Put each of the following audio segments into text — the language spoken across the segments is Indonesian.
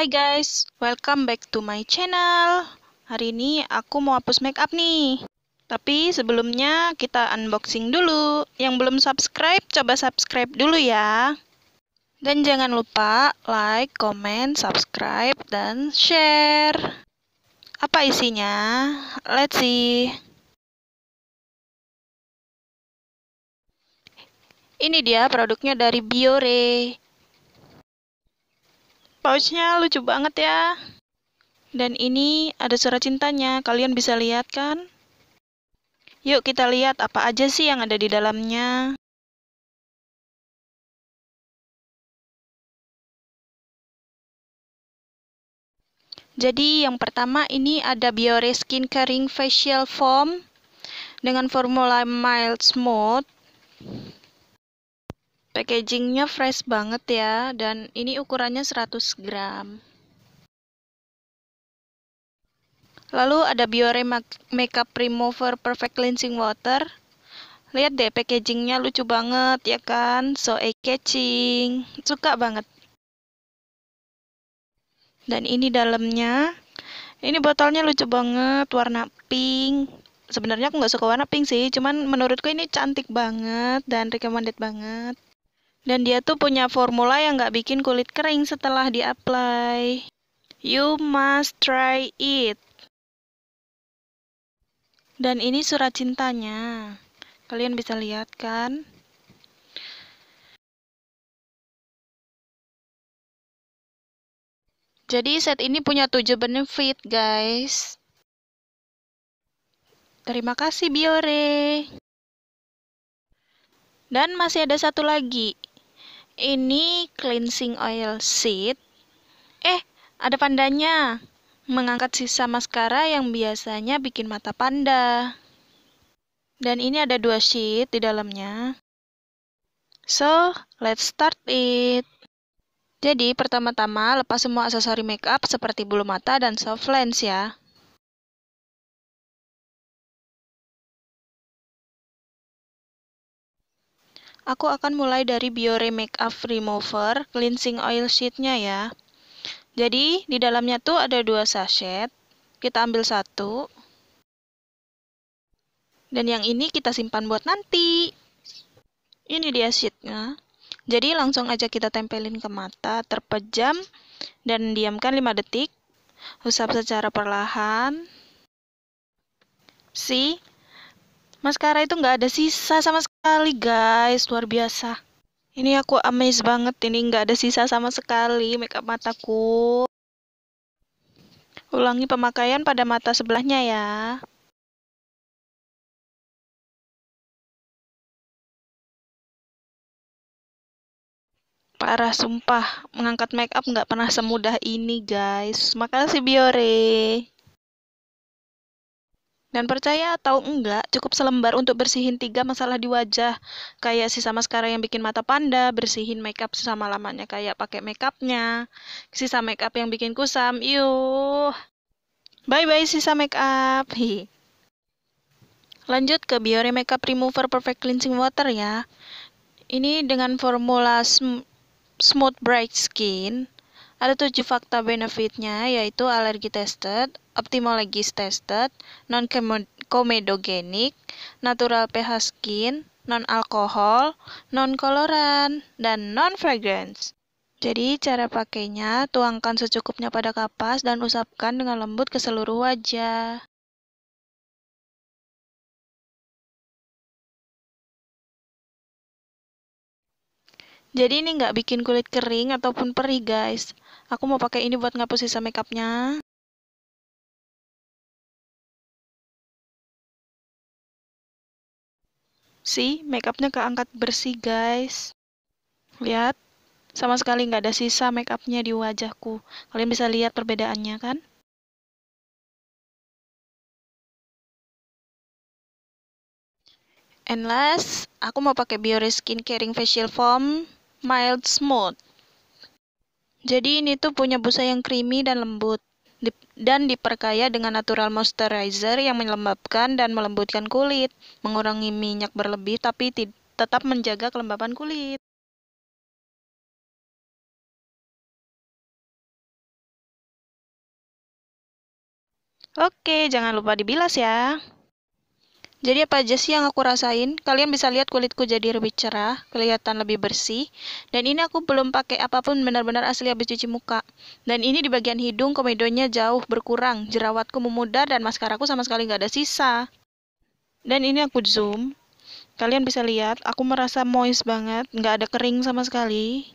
Hai guys, welcome back to my channel. Hari ini aku mau hapus make up nih. Tapi sebelumnya kita unboxing dulu. Yang belum subscribe, coba subscribe dulu ya. Dan jangan lupa like, comment, subscribe, dan share. Apa isinya? Let's see. Ini dia produknya dari Biore pausnya lucu banget ya. Dan ini ada surat cintanya, kalian bisa lihat kan? Yuk kita lihat apa aja sih yang ada di dalamnya. Jadi yang pertama ini ada Biore Skin Caring Facial Foam dengan formula mild smooth. Packagingnya fresh banget ya, dan ini ukurannya 100 gram. Lalu ada Biore Makeup Remover Perfect Cleansing Water. Lihat deh packagingnya lucu banget ya kan, so eye-catching, suka banget. Dan ini dalamnya, ini botolnya lucu banget, warna pink, sebenarnya aku nggak suka warna pink sih cuman menurutku ini cantik banget dan recommended banget dan dia tuh punya formula yang nggak bikin kulit kering setelah di-apply. You must try it. Dan ini surat cintanya. Kalian bisa lihat kan? Jadi set ini punya 7 benefit guys. Terima kasih Biore. Dan masih ada satu lagi ini cleansing oil sheet. Eh, ada pandanya. Mengangkat sisa maskara yang biasanya bikin mata panda. Dan ini ada dua sheet di dalamnya. So, let's start it. Jadi, pertama-tama lepas semua aksesori makeup seperti bulu mata dan soft lens ya. Aku akan mulai dari Biore Makeup Remover Cleansing Oil Sheet-nya ya. Jadi, di dalamnya tuh ada dua sachet. Kita ambil satu. Dan yang ini kita simpan buat nanti. Ini dia sheet-nya. Jadi, langsung aja kita tempelin ke mata, terpejam, dan diamkan 5 detik. Usap secara perlahan. See, Maskara itu nggak ada sisa sama sekali guys, luar biasa. Ini aku amazed banget, ini nggak ada sisa sama sekali makeup mataku. Ulangi pemakaian pada mata sebelahnya ya. Parah sumpah, mengangkat makeup up nggak pernah semudah ini guys. Makasih Biore. Dan percaya atau enggak, cukup selembar untuk bersihin tiga masalah di wajah. Kayak sisa maskara yang bikin mata panda, bersihin makeup sisa lamanya kayak pakai makeupnya. Sisa makeup yang bikin kusam, yuk. Bye-bye sisa makeup. Hi. Lanjut ke Biore Makeup Remover Perfect Cleansing Water ya. Ini dengan formula sm smooth bright skin ada tujuh fakta benefitnya, yaitu alergi tested, optimologis tested, non-comedogenic, natural pH skin, non-alkohol, non-koloran, dan non-fragrance. Jadi, cara pakainya, tuangkan secukupnya pada kapas dan usapkan dengan lembut ke seluruh wajah. Jadi ini nggak bikin kulit kering ataupun perih guys. Aku mau pakai ini buat ngapus sisa makeupnya. See, makeupnya keangkat bersih guys. Lihat, sama sekali nggak ada sisa makeupnya di wajahku. Kalian bisa lihat perbedaannya kan? And last, aku mau pakai Biore Skin Caring Facial Foam mild smooth. Jadi ini tuh punya busa yang creamy dan lembut dan diperkaya dengan natural moisturizer yang melembabkan dan melembutkan kulit, mengurangi minyak berlebih tapi tetap menjaga kelembapan kulit. Oke, jangan lupa dibilas ya. Jadi apa aja sih yang aku rasain? Kalian bisa lihat kulitku jadi lebih cerah, kelihatan lebih bersih. Dan ini aku belum pakai apapun benar-benar asli habis cuci muka. Dan ini di bagian hidung komedonya jauh berkurang, jerawatku memudar dan maskaraku sama sekali nggak ada sisa. Dan ini aku zoom. Kalian bisa lihat, aku merasa moist banget, nggak ada kering sama sekali.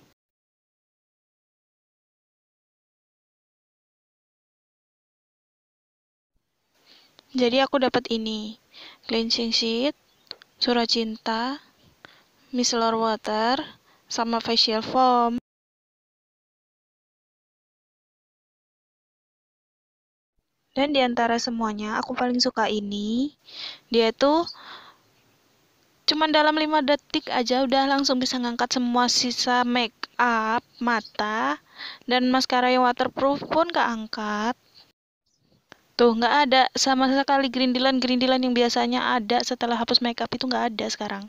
Jadi aku dapat ini. Cleansing Sheet, cinta, Micellar Water, sama facial foam. Dan di antara semuanya, aku paling suka ini. Dia tuh cuman dalam 5 detik aja udah langsung bisa ngangkat semua sisa make up, mata, dan maskara yang waterproof pun keangkat. Tuh gitu. nggak ada sama sekali gerindilan-gerindilan yang biasanya ada setelah hapus makeup itu nggak ada sekarang.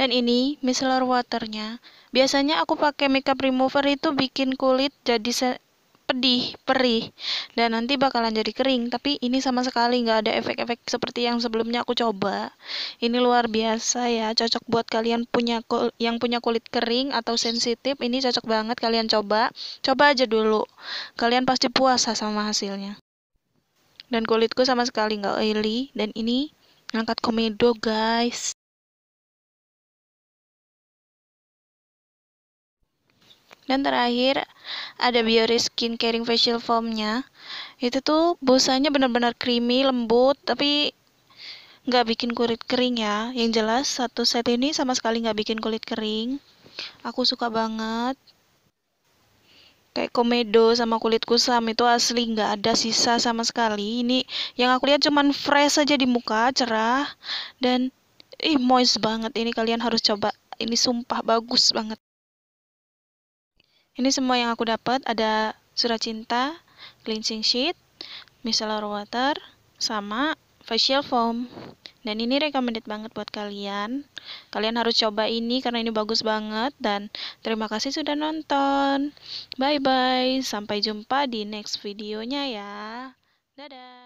Dan ini micellar waternya. Biasanya aku pakai makeup remover itu bikin kulit jadi pedih, perih, dan nanti bakalan jadi kering. Tapi ini sama sekali nggak ada efek-efek seperti yang sebelumnya aku coba. Ini luar biasa ya, cocok buat kalian punya kul yang punya kulit kering atau sensitif. Ini cocok banget kalian coba. Coba aja dulu. Kalian pasti puas sama hasilnya. Dan kulitku sama sekali nggak oily dan ini ngangkat komedo guys. Dan terakhir ada Biore Skin Caring Facial Foam-nya. Itu tuh busanya benar-benar creamy, lembut, tapi nggak bikin kulit kering ya. Yang jelas satu set ini sama sekali nggak bikin kulit kering. Aku suka banget. Kayak komedo sama kulit kusam itu asli nggak ada sisa sama sekali. Ini yang aku lihat cuman fresh aja di muka, cerah dan ih moist banget ini kalian harus coba. Ini sumpah bagus banget. Ini semua yang aku dapat ada surat cinta, cleansing sheet, micellar water, sama facial foam. Dan ini recommended banget buat kalian. Kalian harus coba ini karena ini bagus banget dan terima kasih sudah nonton. Bye bye, sampai jumpa di next videonya ya. Dadah.